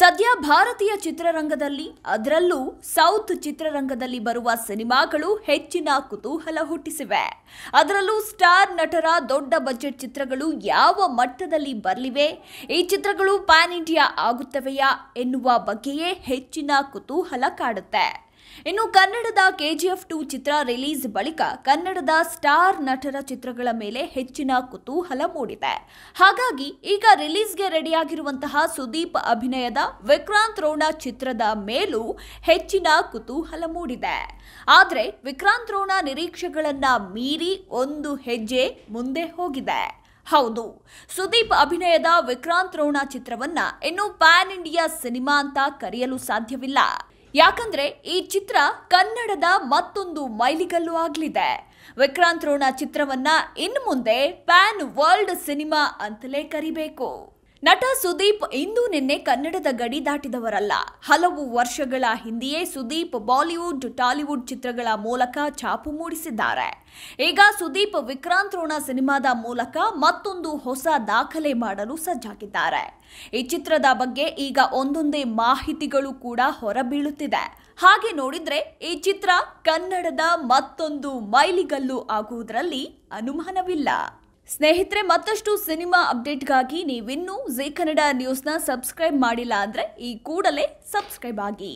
ಸದ್ಯ ಭಾರತೀಯ ಚಿತ್ರರಂಗದಲ್ಲಿ ಅದರಲ್ಲೂ ಸೌತ್ ಚಿತ್ರರಂಗದಲ್ಲಿ ಬರುವ ಸಿನಿಮಾಗಳು ಹೆಚ್ಚಿನ ಕುತೂಹಲ ಹುಟ್ಟಿಸಿವೆ ಅದರಲ್ಲೂ ಸ್ಟಾರ್ ನಟರ ದೊಡ್ಡ ಬಜೆಟ್ ಚಿತ್ರಗಳು ಯಾವ ಮಟ್ಟದಲ್ಲಿ ಬರಲಿವೆ ಈ ಚಿತ್ರಗಳು ಪ್ಯಾನ್ ಇಂಡಿಯಾ ಆಗುತ್ತವೆಯಾ ಎನ್ನುವ ಬಗ್ಗೆಯೇ ಹೆಚ್ಚಿನ ಕುತೂಹಲ ಕಾಡುತ್ತೆ ಇನ್ನು ಕನ್ನಡದ ಕೆಜಿಎಫ್ ಟು ಚಿತ್ರ ರಿಲೀಸ್ ಬಳಿಕ ಕನ್ನಡದ ಸ್ಟಾರ್ ನಟರ ಚಿತ್ರಗಳ ಮೇಲೆ ಹೆಚ್ಚಿನ ಕುತೂಹಲ ಮೂಡಿದೆ ಹಾಗಾಗಿ ಈಗ ರಿಲೀಸ್ಗೆ ರೆಡಿಯಾಗಿರುವಂತಹ ಸುದೀಪ್ ಅಭಿನಯದ ವಿಕ್ರಾಂತ್ ರೋಣ ಚಿತ್ರದ ಮೇಲೂ ಹೆಚ್ಚಿನ ಕುತೂಹಲ ಮೂಡಿದೆ ಆದರೆ ವಿಕ್ರಾಂತ್ ರೋಣ ನಿರೀಕ್ಷೆಗಳನ್ನ ಮೀರಿ ಒಂದು ಹೆಜ್ಜೆ ಮುಂದೆ ಹೋಗಿದೆ ಹೌದು ಸುದೀಪ್ ಅಭಿನಯದ ವಿಕ್ರಾಂತ್ ರೋಣ ಚಿತ್ರವನ್ನ ಇನ್ನು ಪ್ಯಾನ್ ಇಂಡಿಯಾ ಸಿನಿಮಾ ಅಂತ ಕರೆಯಲು ಸಾಧ್ಯವಿಲ್ಲ ಯಾಕಂದ್ರೆ ಈ ಚಿತ್ರ ಕನ್ನಡದ ಮತ್ತೊಂದು ಮೈಲಿಗಲ್ಲು ಆಗಲಿದೆ ವಿಕ್ರಾಂತ್ ರೋಣ ಚಿತ್ರವನ್ನ ಇನ್ನು ಮುಂದೆ ಪ್ಯಾನ್ ವರ್ಲ್ಡ್ ಸಿನಿಮಾ ಅಂತಲೇ ಕರಿಬೇಕು ನಟ ಸುದೀಪ್ ಇಂದು ನಿನ್ನೆ ಕನ್ನಡದ ಗಡಿ ದಾಟಿದವರಲ್ಲ ಹಲವು ವರ್ಷಗಳ ಹಿಂದೆಯೇ ಸುದೀಪ್ ಬಾಲಿವುಡ್ ಟಾಲಿವುಡ್ ಚಿತ್ರಗಳ ಮೂಲಕ ಛಾಪು ಮೂಡಿಸಿದ್ದಾರೆ ಈಗ ಸುದೀಪ್ ವಿಕ್ರಾಂತ್ ರೋಣ ಸಿನಿಮಾದ ಮೂಲಕ ಮತ್ತೊಂದು ಹೊಸ ದಾಖಲೆ ಮಾಡಲು ಸಜ್ಜಾಗಿದ್ದಾರೆ ಈ ಚಿತ್ರದ ಬಗ್ಗೆ ಈಗ ಒಂದೊಂದೇ ಮಾಹಿತಿಗಳು ಕೂಡ ಹೊರಬೀಳುತ್ತಿದೆ ಹಾಗೆ ನೋಡಿದ್ರೆ ಈ ಚಿತ್ರ ಕನ್ನಡದ ಮತ್ತೊಂದು ಮೈಲಿಗಲ್ಲು ಆಗುವುದರಲ್ಲಿ ಅನುಮಾನವಿಲ್ಲ ಸ್ನೇಹಿತರೆ ಮತ್ತಷ್ಟು ಸಿನಿಮಾ ಅಪ್ಡೇಟ್ಗಾಗಿ ನೀವಿನ್ನೂ ಜಿ ಕನ್ನಡ ನ್ಯೂಸ್ನ ಸಬ್ಸ್ಕ್ರೈಬ್ ಮಾಡಿಲ್ಲ ಅಂದರೆ ಈ ಕೂಡಲೇ ಸಬ್ಸ್ಕ್ರೈಬ್ ಆಗಿ